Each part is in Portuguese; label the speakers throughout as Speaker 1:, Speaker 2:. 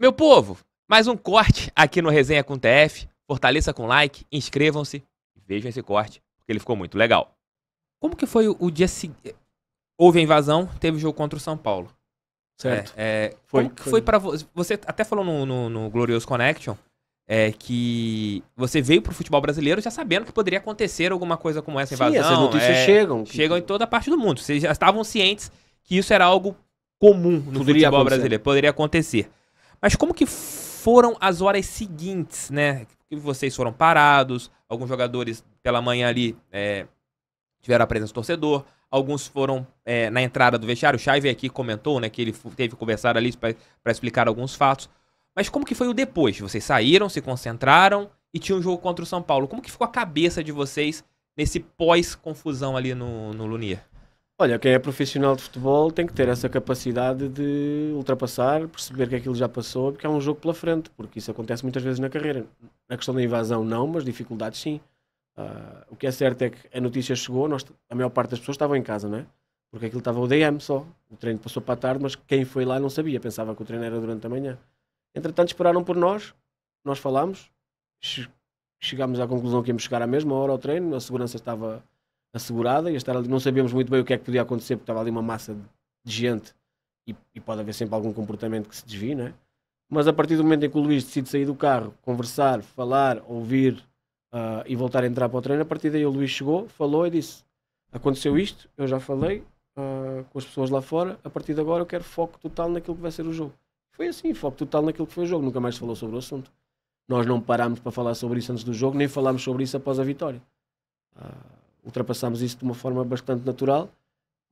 Speaker 1: Meu povo, mais um corte aqui no Resenha com TF. Fortaleça com like, inscrevam-se vejam esse corte, porque ele ficou muito legal. Como que foi o, dia seguinte? Houve a invasão, teve jogo contra o São Paulo. Certo. É, é, foi, como que foi, foi para você? Você até falou no, no, no Connection é, que você veio pro futebol brasileiro já sabendo que poderia acontecer alguma coisa como essa invasão. Sim, essas notícias é, chegam. Chegam em toda parte do mundo. Vocês já estavam cientes que isso era algo comum no poderia futebol acontecer. brasileiro. Poderia acontecer. Mas como que foram as horas seguintes, né? Que vocês foram parados, alguns jogadores pela manhã ali é, tiveram a presença do torcedor, alguns foram é, na entrada do vestiário. O Chay aqui comentou, né, que ele teve conversar ali para explicar alguns fatos. Mas como que foi o depois? Vocês saíram, se concentraram e tinha um jogo contra o São Paulo. Como que ficou a cabeça de vocês nesse pós-confusão ali no, no Lunier? Olha,
Speaker 2: quem é profissional de futebol tem que ter essa capacidade de ultrapassar, perceber que aquilo já passou, porque há um jogo pela frente, porque isso acontece muitas vezes na carreira. Na questão da invasão, não, mas dificuldades, sim. Uh, o que é certo é que a notícia chegou, nós, a maior parte das pessoas estavam em casa, não é? Porque aquilo estava o DM só. O treino passou para a tarde, mas quem foi lá não sabia, pensava que o treino era durante a manhã. Entretanto, esperaram por nós, nós falámos, chegámos à conclusão que íamos chegar à mesma hora ao treino, a segurança estava assegurada, e estar ali. Não sabíamos muito bem o que é que podia acontecer, porque estava ali uma massa de gente e, e pode haver sempre algum comportamento que se desvie, não é? Mas a partir do momento em que o Luís decide sair do carro, conversar, falar, ouvir uh, e voltar a entrar para o treino, a partir daí o Luís chegou, falou e disse: Aconteceu isto, eu já falei uh, com as pessoas lá fora, a partir de agora eu quero foco total naquilo que vai ser o jogo. Foi assim, foco total naquilo que foi o jogo, nunca mais se falou sobre o assunto. Nós não parámos para falar sobre isso antes do jogo, nem falámos sobre isso após a vitória. Uh, ultrapassámos isso de uma forma bastante natural,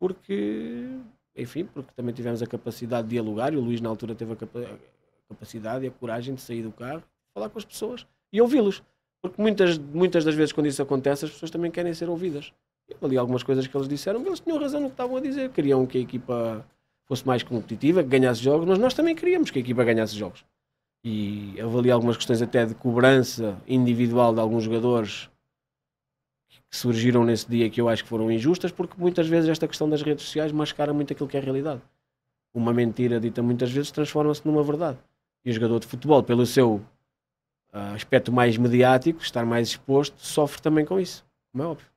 Speaker 2: porque, enfim, porque também tivemos a capacidade de dialogar e o Luís, na altura, teve a, capa a capacidade e a coragem de sair do carro, falar com as pessoas e ouvi-los. Porque muitas, muitas das vezes, quando isso acontece, as pessoas também querem ser ouvidas. Eu li algumas coisas que eles disseram, mas eles tinham razão no que estavam a dizer. Queriam que a equipa fosse mais competitiva, que ganhasse jogos, mas nós também queríamos que a equipa ganhasse jogos. E avaliei algumas questões até de cobrança individual de alguns jogadores surgiram nesse dia que eu acho que foram injustas, porque muitas vezes esta questão das redes sociais mascara muito aquilo que é a realidade. Uma mentira dita muitas vezes transforma-se numa verdade. E o jogador de futebol, pelo seu uh, aspecto mais mediático, estar mais exposto, sofre também com isso, como é óbvio.